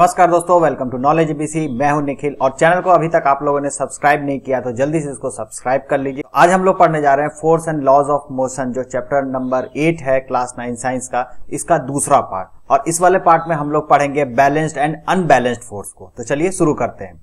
नमस्कार दोस्तों welcome to knowledge BC मैं हूं निखिल और चैनल को अभी तक आप लोगों ने सब्सक्राइब नहीं किया तो जल्दी से इसको सब्सक्राइब कर लीजिए आज हम लोग पढ़ने जा रहे हैं force and laws of motion जो चैप्टर नंबर एट है क्लास नाइन साइंस का इसका दूसरा पार्ट और इस वाले पार्ट में हम लोग पढ़ेंगे बैलेंस्ड एंड अनबैलेंस्ड फोर्स को तो चलिए शुरू करते हैं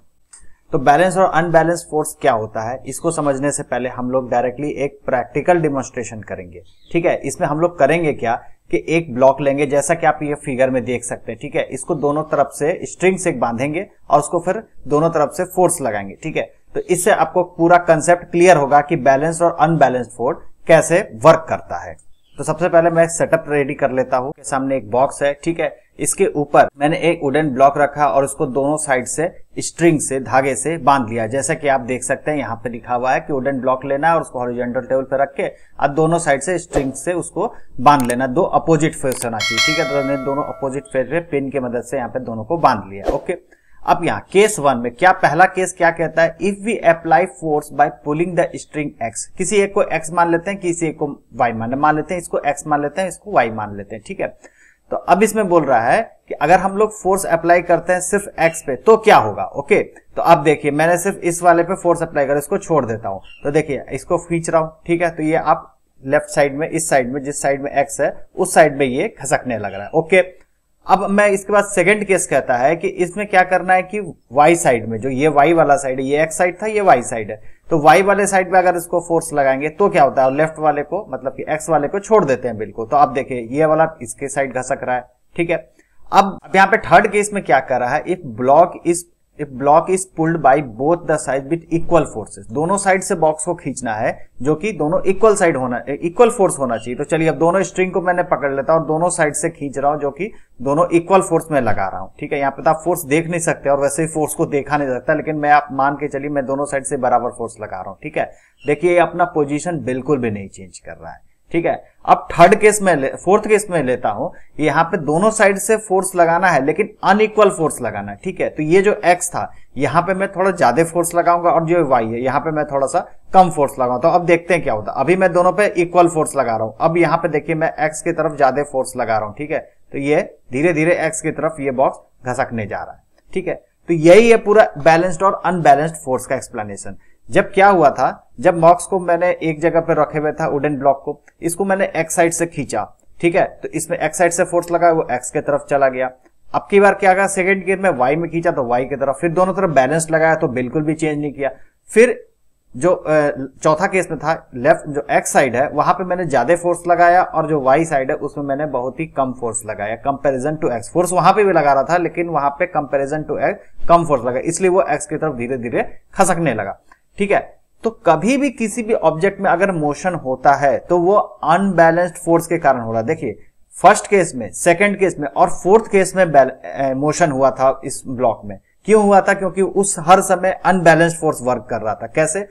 तो बैलेंस और अनबैलेंस फोर्स क्या होता है इसको समझने से पहले हम लोग डायरेक्टली एक प्रैक्टिकल डिमोन्स्ट्रेशन करेंगे ठीक है इसमें हम लोग करेंगे क्या कि एक ब्लॉक लेंगे जैसा कि आप ये फिगर में देख सकते हैं ठीक है इसको दोनों तरफ से स्ट्रिंग से बांधेंगे और उसको फिर दोनों तरफ से फोर्स लगाएंगे ठीक है तो इससे आपको पूरा कंसेप्ट क्लियर होगा कि बैलेंस्ड और अनबैलेंस्ड फोर्स कैसे वर्क करता है तो सबसे पहले मैं सेटअप रेडी कर लेता हूँ सामने एक बॉक्स है ठीक है इसके ऊपर मैंने एक वुडन ब्लॉक रखा और उसको दोनों साइड से स्ट्रिंग से धागे से बांध लिया जैसा कि आप देख सकते हैं यहाँ पे लिखा हुआ है कि वुडन ब्लॉक लेना है और उसको हॉरिजेंटल टेबल पे रख के और दोनों साइड से स्ट्रिंग से उसको बांध लेना दो अपोजिट फेस होना चाहिए ठीक है तो दोनों अपोजिट फेस पे पिन की मदद से यहाँ पे दोनों को बांध लिया ओके अब यहां केस वन में क्या पहला केस क्या कहता है if we apply force by pulling the string X किसी एक को एक्स मान लेते हैं किसी एक को वाई मान मान लेते हैं इसको एक्स मान लेते हैं इसको वाई मान लेते हैं ठीक है तो अब इसमें बोल रहा है कि अगर हम लोग फोर्स अप्लाई करते हैं सिर्फ एक्स पे तो क्या होगा ओके तो अब देखिए मैंने सिर्फ इस वाले पे फोर्स अप्लाई कर इसको छोड़ देता हूं तो देखिए इसको खींच रहा हूं ठीक है तो ये आप लेफ्ट साइड में इस साइड में जिस साइड में एक्स है उस साइड में ये खसकने लग रहा है ओके अब मैं इसके बाद सेकंड केस कहता है कि इसमें क्या करना है कि वाई साइड में जो ये वाई वाला साइड है ये एक्स साइड था ये वाई साइड है तो वाई वाले साइड में अगर इसको फोर्स लगाएंगे तो क्या होता है लेफ्ट वाले को मतलब कि एक्स वाले को छोड़ देते हैं बिल्कुल तो अब देखिए ये वाला इसके साइड घसक रहा है ठीक है अब अब यहाँ पे थर्ड केस में क्या कर रहा है if block is if block is pulled by both the side with equal forces दोनों साइड से बॉक्स को खींचना है जो कि दोनों इक्वल साइड होना इक्वल फोर्स होना चाहिए तो चलिए अब दोनों स्ट्रिंग को मैंने पकड़ लेता हूं और दोनों साइड से खींच रहा हूं जो कि दोनों इक्वल फोर्स में लगा रहा हूं ठीक है यहाँ पे तो आप फोर्स देख नहीं सकते और वैसे ही फोर्स को देखा नहीं सकता लेकिन मैं आप मान के चलिए मैं दोनों साइड से बराबर फोर्स लगा रहा हूं ठीक है देखिए अपना पोजिशन बिल्कुल भी नहीं चेंज कर रहा है ठीक है अब थर्ड केस में फोर्थ केस में लेता हूं यहां पे दोनों साइड से फोर्स लगाना है लेकिन अनइक्वल फोर्स लगाना है ठीक है तो ये जो एक्स था यहां पे मैं थोड़ा ज्यादा फोर्स लगाऊंगा और जो वाई है यहां पे मैं थोड़ा सा कम फोर्स लगाऊंगा तो अब देखते हैं क्या होता है अभी मैं दोनों पे इक्वल फोर्स लगा रहा हूं अब यहां पे देखिए मैं एक्स की तरफ ज्यादा फोर्स लगा रहा हूं ठीक है तो ये धीरे धीरे एक्स की तरफ ये बॉक्स घसकने जा रहा है ठीक है तो यही है पूरा बैलेंस्ड और अनबैलेंस्ड फोर्स का एक्सप्लेनेशन जब क्या हुआ था जब मॉक्स को मैंने एक जगह पर रखे हुए था वुडन ब्लॉक को इसको मैंने एक्स साइड से खींचा ठीक है तो इसमें एक्स साइड से फोर्स लगा वो एक्स के तरफ चला गया अब की बार क्या गया सेकेंड गियर में वाई में खींचा तो वाई की तरफ फिर दोनों तरफ बैलेंस लगाया तो बिल्कुल भी चेंज नहीं किया फिर जो चौथा केस में था लेफ्ट जो एक्स साइड है वहां पे मैंने ज्यादा फोर्स लगाया और जो वाई साइड है उसमें मैंने बहुत ही कम फोर्स लगाया कंपैरिजन टू एक्स फोर्स वहां पे भी लगा रहा था लेकिन वहां पे कंपैरिजन टू एक्स कम फोर्स लगा इसलिए वो एक्स की तरफ धीरे धीरे खसकने लगा ठीक है तो कभी भी किसी भी ऑब्जेक्ट में अगर मोशन होता है तो वो अनबैलेंस्ड फोर्स के कारण हो रहा है देखिए फर्स्ट केस में सेकंड केस में और फोर्थ केस में मोशन हुआ था इस ब्लॉक में क्यों हुआ था क्योंकि उस हर समय अनबैलेंस्ड फोर्स वर्क कर रहा था कैसे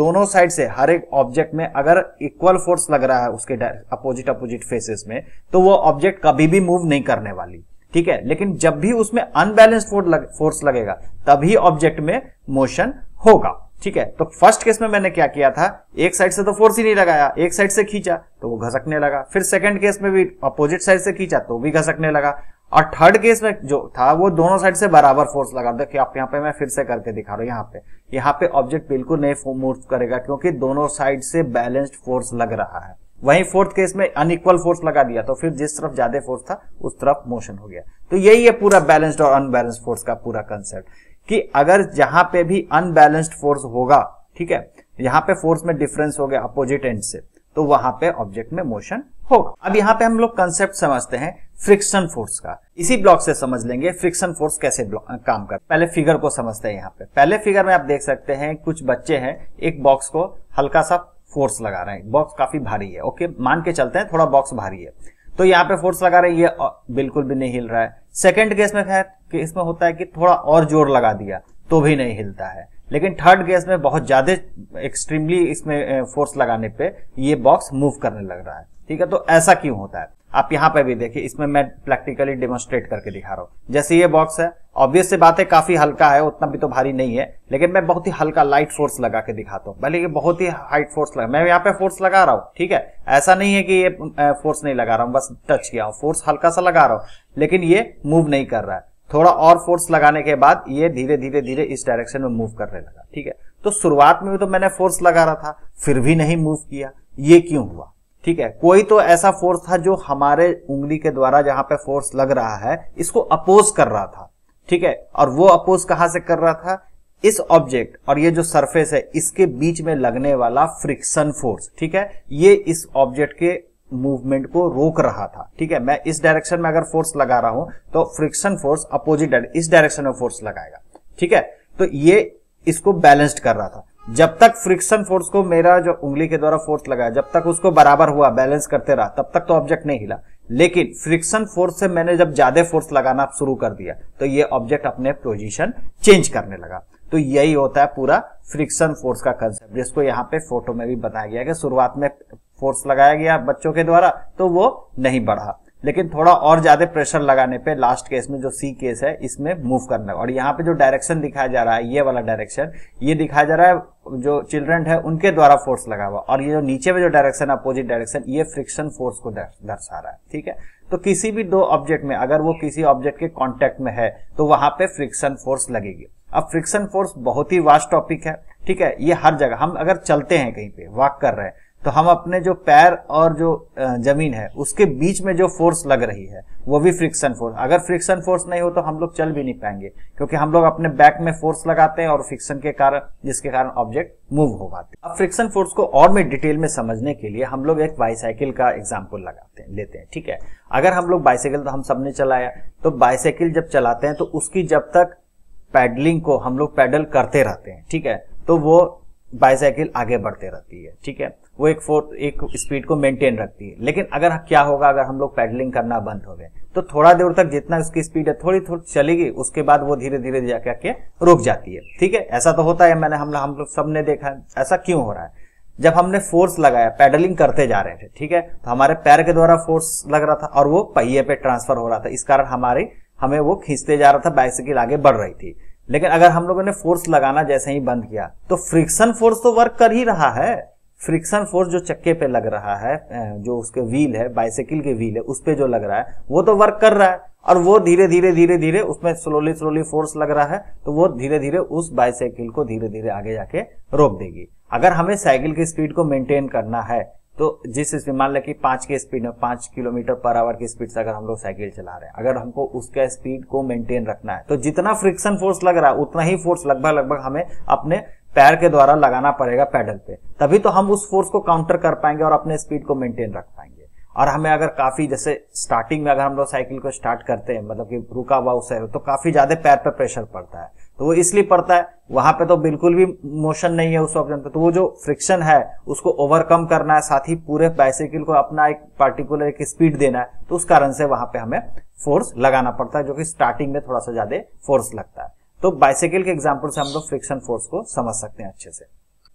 दोनों साइड से हर एक ऑब्जेक्ट में अगर इक्वल फोर्स लग रहा है उसके अपोजिट अपोजिट फेसेस में तो वो ऑब्जेक्ट कभी भी मूव नहीं करने वाली ठीक है लेकिन जब भी उसमें अनबैलेंस्ड फोर्स लगेगा तभी ऑब्जेक्ट में मोशन होगा ठीक है तो फर्स्ट केस में मैंने क्या किया था एक साइड से तो फोर्स ही नहीं लगाया एक साइड से खींचा तो वो घसकने लगा फिर सेकंड केस में भी अपोजिट साइड से खींचा तो भी घसकने लगा और थर्ड केस में जो था वो दोनों साइड से बराबर फोर्स लगा देखिए आप यहाँ पे मैं फिर से करके दिखा रहा हूं यहाँ पे यहाँ पे ऑब्जेक्ट बिल्कुल नहीं मूव करेगा क्योंकि दोनों साइड से बैलेंस्ड फोर्स लग रहा है वहीं फोर्थ केस में अनइक्वल फोर्स लगा दिया तो फिर जिस तरफ ज्यादा फोर्स था उस तरफ मोशन हो गया तो यही है पूरा बैलेंस्ड और अनबैलेंस फोर्स का पूरा कंसेप्ट कि अगर जहां पे भी अनबैलेंस्ड फोर्स होगा ठीक है यहां पे फोर्स में डिफरेंस हो गया अपोजिट एंड से तो वहां पे ऑब्जेक्ट में मोशन होगा अब यहाँ पे हम लोग कंसेप्ट समझते हैं फ्रिक्शन फोर्स का इसी ब्लॉक से समझ लेंगे फ्रिक्शन फोर्स कैसे काम कर पहले फिगर को समझते हैं यहाँ पे पहले फिगर में आप देख सकते हैं कुछ बच्चे हैं एक बॉक्स को हल्का सा फोर्स लगा रहे हैं बॉक्स काफी भारी है ओके मान के चलते हैं थोड़ा बॉक्स भारी है तो यहाँ पे फोर्स लगा रहे ये बिल्कुल भी नहीं हिल रहा है सेकेंड केस में खैर कि इसमें होता है कि थोड़ा और जोर लगा दिया तो भी नहीं हिलता है लेकिन थर्ड केस में बहुत ज्यादा एक्सट्रीमली इसमें फोर्स लगाने पे ये बॉक्स मूव करने लग रहा है ठीक है तो ऐसा क्यों होता है आप यहाँ पे भी देखिए इसमें मैं प्रैक्टिकली डेमोस्ट्रेट करके दिखा रहा हूँ जैसे ये बॉक्स है ऑब्वियस से बात है काफी हल्का है उतना भी तो भारी नहीं है लेकिन मैं बहुत ही हल्का लाइट फोर्स लगा के दिखाता हूँ भले ये बहुत ही हाइट फोर्स लगा मैं यहाँ पे फोर्स लगा रहा हूँ ठीक है ऐसा नहीं है कि ये फोर्स नहीं लगा रहा हूँ बस टच किया हूँ फोर्स हल्का सा लगा रहा हूँ लेकिन ये मूव नहीं कर रहा है थोड़ा और फोर्स लगाने के बाद ये धीरे धीरे धीरे इस डायरेक्शन में मूव करने लगा ठीक है तो शुरुआत में भी तो मैंने फोर्स लगा रहा था फिर भी नहीं मूव किया ये क्यों हुआ ठीक है कोई तो ऐसा फोर्स था जो हमारे उंगली के द्वारा जहां पे फोर्स लग रहा है इसको अपोज कर रहा था ठीक है और वो अपोज कहां से कर रहा था इस ऑब्जेक्ट और ये जो सरफेस है इसके बीच में लगने वाला फ्रिक्शन फोर्स ठीक है ये इस ऑब्जेक्ट के मूवमेंट को रोक रहा था ठीक है मैं इस डायरेक्शन में अगर फोर्स लगा रहा हूं तो फ्रिक्शन फोर्स अपोजिट इस डायरेक्शन में फोर्स लगाएगा ठीक है तो ये इसको बैलेंस्ड कर रहा था जब तक फ्रिक्शन फोर्स को मेरा जो उंगली के द्वारा फोर्स लगाया जब तक उसको बराबर हुआ बैलेंस करते रहा तब तक तो ऑब्जेक्ट नहीं हिला लेकिन फ्रिक्शन फोर्स से मैंने जब ज्यादा फोर्स लगाना शुरू कर दिया तो ये ऑब्जेक्ट अपने पोजीशन चेंज करने लगा तो यही होता है पूरा फ्रिक्शन फोर्स का कंसेप्ट जिसको यहाँ पे फोटो में भी बताया गया कि शुरुआत में फोर्स लगाया गया बच्चों के द्वारा तो वो नहीं बढ़ा लेकिन थोड़ा और ज्यादा प्रेशर लगाने पे लास्ट केस में जो सी केस है इसमें मूव करना और यहाँ पे जो डायरेक्शन दिखाया जा रहा है ये वाला डायरेक्शन ये दिखाया जा रहा है जो चिल्ड्रन है उनके द्वारा फोर्स लगा हुआ और ये जो नीचे में जो डायरेक्शन अपोजिट डायरेक्शन ये फ्रिक्शन फोर्स को दर्शा रहा है ठीक है तो किसी भी दो ऑब्जेक्ट में अगर वो किसी ऑब्जेक्ट के कॉन्टेक्ट में है तो वहां पे फ्रिक्शन फोर्स लगेगी अब फ्रिक्शन फोर्स बहुत ही वास्ट टॉपिक है ठीक है ये हर जगह हम अगर चलते हैं कहीं पे वॉक कर रहे हैं तो हम अपने जो पैर और जो जमीन है उसके बीच में जो फोर्स लग रही है वो भी फ्रिक्शन फोर्स अगर फ्रिक्शन फोर्स नहीं हो तो हम लोग चल भी नहीं पाएंगे क्योंकि हम लोग अपने बैक में फोर्स लगाते हैं और फ्रिक्शन के कारण जिसके कारण ऑब्जेक्ट मूव हो पाते अब फ्रिक्शन फोर्स को और में डिटेल में समझने के लिए हम लोग एक बाइसाइकिल का एग्जाम्पल लगाते हैं लेते हैं ठीक है अगर हम लोग बाईसाइकिल तो हम सबने चलाया तो बाईसाइकिल जब चलाते हैं तो उसकी जब तक पैडलिंग को हम लोग पैडल करते रहते हैं ठीक है तो वो बाइसाइकिल आगे बढ़ते रहती है ठीक है वो एक फोर एक स्पीड को मेंटेन रखती है लेकिन अगर क्या होगा अगर हम लोग पैडलिंग करना बंद हो गए तो थोड़ा देर तक जितना उसकी स्पीड है थोड़ी थोड़ी चलेगी उसके बाद वो धीरे धीरे जाकर के रुक जाती है ठीक है ऐसा तो होता है मैंने हम हम लोग सबने देखा ऐसा क्यों हो रहा है जब हमने फोर्स लगाया पैडलिंग करते जा रहे थे ठीक है तो हमारे पैर के द्वारा फोर्स लग रहा था और वो पहिए पे ट्रांसफर हो रहा था इस कारण हमारी हमें वो खींचते जा रहा था बाइसिकल आगे बढ़ रही थी लेकिन अगर हम लोगों ने फोर्स लगाना जैसे ही बंद किया तो फ्रिक्शन फोर्स तो वर्क कर ही रहा है फ्रिक्शन फोर्स जो चक्के पे लग रहा है जो उसके व्हील है बाइसाइकिल के व्हील है उस पर जो लग रहा है वो तो वर्क कर रहा है और वो धीरे धीरे धीरे धीरे उसमें स्लोली स्लोली फोर्स लग रहा है तो वो धीरे धीरे उस बाइसाइकिल को धीरे धीरे आगे जाके रोक देगी अगर हमें साइकिल की स्पीड को मेंटेन करना है तो जिस स्पीड मान लें कि पांच की स्पीड में पांच किलोमीटर पर आवर की स्पीड से अगर हम लोग साइकिल चला रहे हैं अगर हमको उसका स्पीड को मेंटेन रखना है तो जितना फ्रिक्शन फोर्स लग रहा है उतना ही फोर्स लगभग लगभग हमें अपने पैर के द्वारा लगाना पड़ेगा पैडल पे तभी तो हम उस फोर्स को काउंटर कर पाएंगे और अपने स्पीड को मेंटेन रख पाएंगे और हमें अगर काफी जैसे स्टार्टिंग में अगर हम लोग साइकिल को स्टार्ट करते हैं मतलब कि रुका हुआ उसे तो काफी ज्यादा पैर पे प्रेशर पड़ता है तो वो इसलिए पड़ता है वहां पे तो बिल्कुल भी मोशन नहीं है उस ऑप्शन पे तो वो जो फ्रिक्शन है उसको ओवरकम करना है साथ ही पूरे बाइसाइकिल को अपना एक पार्टिकुलर एक स्पीड देना है तो उस कारण से वहां पे हमें फोर्स लगाना पड़ता है जो कि स्टार्टिंग में थोड़ा सा ज्यादा फोर्स लगता है तो बाइसाइकिल के एग्जाम्पल से हम लोग फ्रिक्शन फोर्स को समझ सकते हैं अच्छे से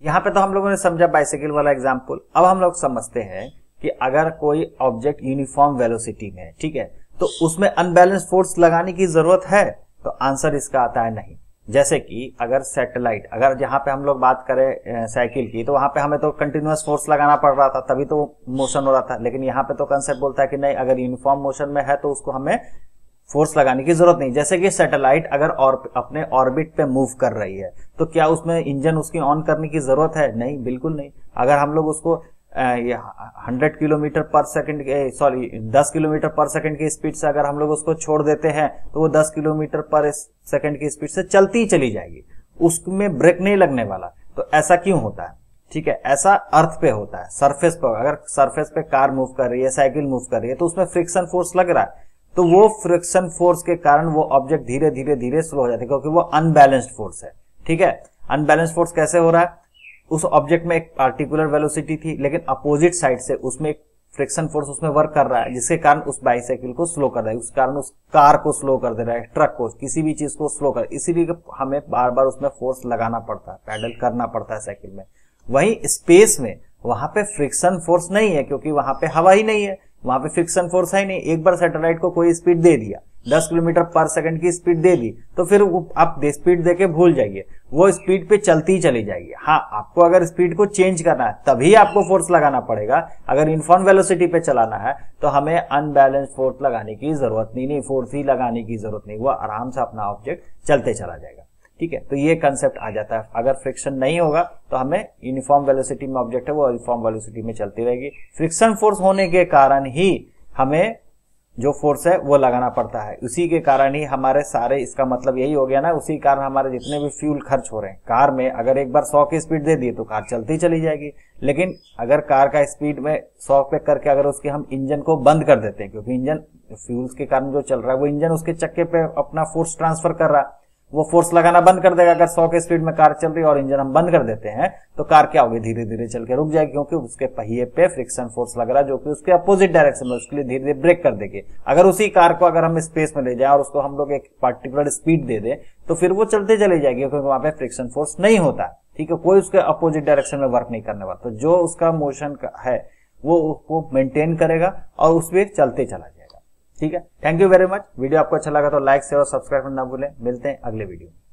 यहाँ पे तो हम लोगों ने समझा बाइसाइकिल वाला एग्जाम्पल अब हम लोग समझते हैं कि अगर कोई ऑब्जेक्ट यूनिफॉर्म वेलोसिटी में है ठीक है तो उसमें अनबैलेंस फोर्स लगाने की जरूरत है तो आंसर इसका आता है नहीं जैसे कि अगर सैटेलाइट अगर जहां पे हम लोग बात करें साइकिल की तो वहां पे हमें तो कंटिन्यूस फोर्स लगाना पड़ रहा था तभी तो मोशन हो रहा था लेकिन यहाँ पे तो कंसेप्ट बोलता है कि नहीं अगर यूनिफॉर्म मोशन में है तो उसको हमें फोर्स लगाने की जरूरत नहीं जैसे कि सैटेलाइट अगर और अपने ऑर्बिट पे मूव कर रही है तो क्या उसमें इंजन उसकी ऑन करने की जरूरत है नहीं बिल्कुल नहीं अगर हम लोग उसको hundred kilometre per second sorry दस किलोमीटर पर सेकंड की स्पीड से अगर हम लोग उसको छोड़ देते हैं तो वो दस किलोमीटर पर सेकंड की स्पीड से चलती ही चली जाएगी उसमें ब्रेक नहीं लगने वाला तो ऐसा क्यों होता है ठीक है ऐसा अर्थ पे होता है सरफेस पर अगर सरफेस पे कार मूव कर रही है साइकिल मूव कर रही है तो उसमें फ्रिक्शन फोर्स लग रहा है तो वो फ्रिक्शन फोर्स के कारण वो ऑब्जेक्ट धीरे धीरे धीरे स्लो हो जाता है क्योंकि वो अनबैलेंस्ड फोर्स है ठीक है अनबैलेंस फोर्स कैसे हो रहा है उस ऑब्जेक्ट में एक पार्टिकुलर वेलोसिटी थी लेकिन अपोजिट साइड से उसमें एक फ्रिक्शन फोर्स उसमें वर्क कर रहा है जिसके कारण उस बाइसाइकिल को स्लो कर रहा है उस कारण उस कार को स्लो कर दे रहा है ट्रक को किसी भी चीज को स्लो कर इसीलिए हमें बार बार उसमें फोर्स लगाना पड़ता है पैडल करना पड़ता है साइकिल में वही स्पेस में वहां पे फ्रिक्शन फोर्स नहीं है क्योंकि वहां पे हवा ही नहीं है वहां पे फिक्सन फोर्स है नहीं एक बार सैटेलाइट को कोई स्पीड दे दिया 10 किलोमीटर पर सेकंड की स्पीड दे दी तो फिर आप दे स्पीड देके भूल जाइए वो स्पीड पे चलती ही चली जाएगी हाँ आपको अगर स्पीड को चेंज करना है तभी आपको फोर्स लगाना पड़ेगा अगर इनफॉर्म वेलोसिटी पे चलाना है तो हमें अनबैलेंस फोर्स लगाने की जरूरत नहीं नहीं फोर्स ही लगाने की जरूरत नहीं वो आराम से अपना ऑब्जेक्ट चलते चला जाएगा ठीक है तो ये कंसेप्ट आ जाता है अगर फ्रिक्शन नहीं होगा तो हमें यूनिफॉर्म वेलोसिटी में ऑब्जेक्ट है वो यूनिफॉर्म वेलोसिटी में चलती रहेगी फ्रिक्शन फोर्स होने के कारण ही हमें जो फोर्स है वो लगाना पड़ता है उसी के कारण ही हमारे सारे इसका मतलब यही हो गया ना उसी कारण हमारे जितने भी फ्यूल खर्च हो रहे हैं कार में अगर एक बार 100 की स्पीड दे दिए तो कार चलती चली जाएगी लेकिन अगर कार का स्पीड में 100 पे करके अगर उसके हम इंजन को बंद कर देते हैं क्योंकि इंजन फ्यूल्स के कारण जो चल रहा है वो इंजन उसके चक्के पे अपना फोर्स ट्रांसफर कर रहा है वो फोर्स लगाना बंद कर देगा अगर सौ के स्पीड में कार चल रही है और इंजन हम बंद कर देते हैं तो कार क्या होगी धीरे धीरे चल के रुक जाएगी क्योंकि उसके पहिए पे फ्रिक्शन फोर्स लग रहा है जो कि उसके अपोजिट डायरेक्शन में उसके लिए धीरे धीरे ब्रेक कर देगी अगर उसी कार को अगर हम स्पेस में ले जाए और उसको हम लोग एक पर्टिकुलर स्पीड दे दें तो फिर वो चलते चले जाएगी क्योंकि वहां पे फ्रिक्शन फोर्स नहीं होता ठीक है कोई उसके अपोजिट डायरेक्शन में वर्क नहीं करने वाला तो जो उसका मोशन है वो उसको मेंटेन करेगा और उसमें चलते चला ठीक है thank you very much video आपको अच्छा लगा तो लाइक शेयर और सब्सक्राइब करना ना भूलें मिलते हैं अगले वीडियो में